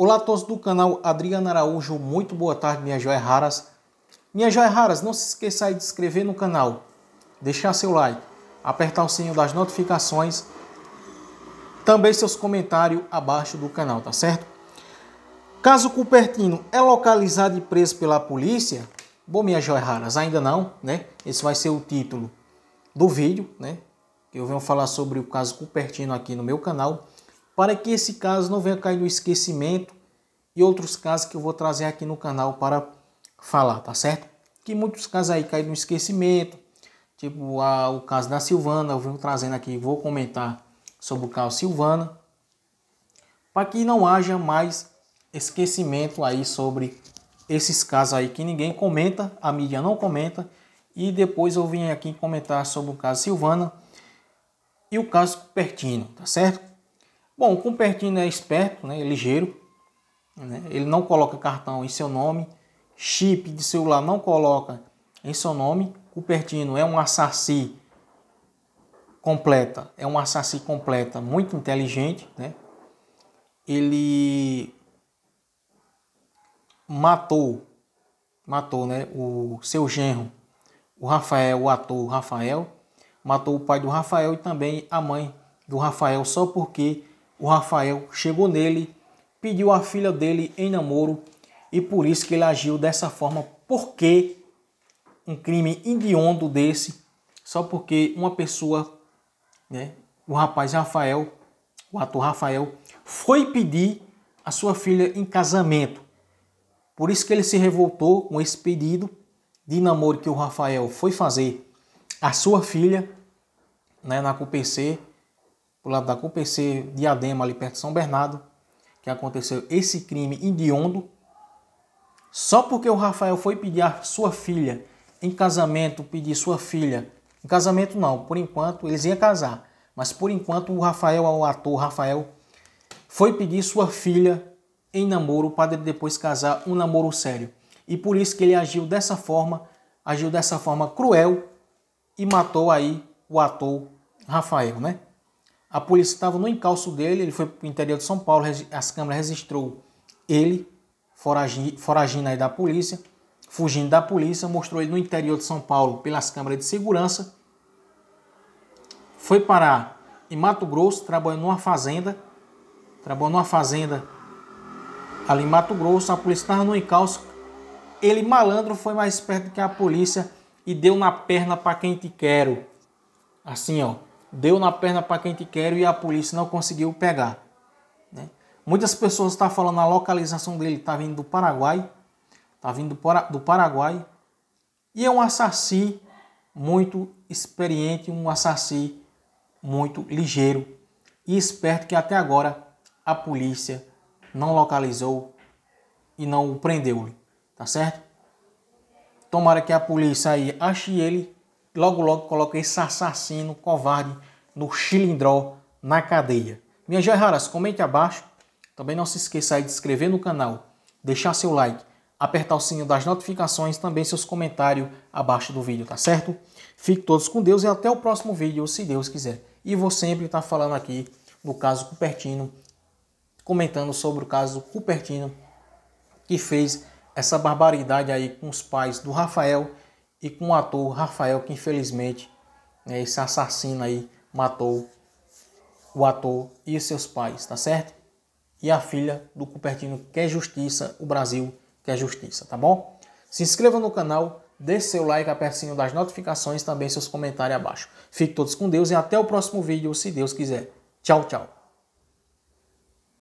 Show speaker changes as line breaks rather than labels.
Olá todos do canal Adriano Araújo, muito boa tarde, minha joia raras. Minha joia raras, não se esqueça de se inscrever no canal, deixar seu like, apertar o sininho das notificações, também seus comentários abaixo do canal, tá certo? Caso Cupertino é localizado e preso pela polícia, bom, minha joia raras, ainda não, né? Esse vai ser o título do vídeo, né? Eu venho falar sobre o caso Cupertino aqui no meu canal para que esse caso não venha cair no esquecimento e outros casos que eu vou trazer aqui no canal para falar, tá certo? Que muitos casos aí caem no esquecimento, tipo a, o caso da Silvana, eu venho trazendo aqui, vou comentar sobre o caso Silvana, para que não haja mais esquecimento aí sobre esses casos aí que ninguém comenta, a mídia não comenta, e depois eu vim aqui comentar sobre o caso Silvana e o caso Pertino, tá certo? Bom, o Cupertino é né, esperto, né, ligeiro, né, ele não coloca cartão em seu nome, chip de celular não coloca em seu nome. Cupertino é um assassino completa, é um assassino completa, muito inteligente, né? Ele matou, matou, né, o seu genro, o Rafael, o ator Rafael, matou o pai do Rafael e também a mãe do Rafael só porque o Rafael chegou nele, pediu a filha dele em namoro e por isso que ele agiu dessa forma. Porque um crime hediondo desse, só porque uma pessoa, né, o rapaz Rafael, o ator Rafael, foi pedir a sua filha em casamento. Por isso que ele se revoltou com esse pedido de namoro que o Rafael foi fazer à sua filha né, na CUPC o lado da CUPC, Diadema, ali perto de São Bernardo, que aconteceu esse crime hediondo, só porque o Rafael foi pedir a sua filha em casamento, pedir sua filha. Em casamento não, por enquanto eles iam casar. Mas por enquanto o Rafael, o ator Rafael, foi pedir sua filha em namoro para depois casar um namoro sério. E por isso que ele agiu dessa forma, agiu dessa forma cruel e matou aí o ator Rafael, né? A polícia estava no encalço dele, ele foi para o interior de São Paulo, as câmeras registrou ele, foragindo, foragindo aí da polícia, fugindo da polícia, mostrou ele no interior de São Paulo pelas câmeras de segurança. Foi parar em Mato Grosso, trabalhando numa fazenda, trabalhando numa fazenda ali em Mato Grosso, a polícia estava no encalço. Ele, malandro, foi mais perto que a polícia e deu na perna para quem te quero. Assim, ó deu na perna para quem te quer e a polícia não conseguiu pegar. Né? Muitas pessoas estão tá falando a localização dele está vindo do Paraguai, está vindo do Paraguai, e é um assassino muito experiente, um assassino muito ligeiro e esperto que até agora a polícia não localizou e não o prendeu, tá certo? Tomara que a polícia aí ache ele logo logo coloca esse assassino covarde no chilindró na cadeia. Minhas joias comente abaixo. Também não se esqueça aí de se inscrever no canal, deixar seu like, apertar o sininho das notificações, também seus comentários abaixo do vídeo, tá certo? Fique todos com Deus e até o próximo vídeo, se Deus quiser. E vou sempre estar tá falando aqui no caso Cupertino, comentando sobre o caso Cupertino, que fez essa barbaridade aí com os pais do Rafael e com o ator Rafael, que infelizmente né, esse assassino aí matou o ator e seus pais, tá certo? E a filha do Cupertino quer é justiça, o Brasil quer é justiça, tá bom? Se inscreva no canal, dê seu like, aperte o sininho das notificações, também seus comentários abaixo. Fiquem todos com Deus e até o próximo vídeo, se Deus quiser. Tchau, tchau.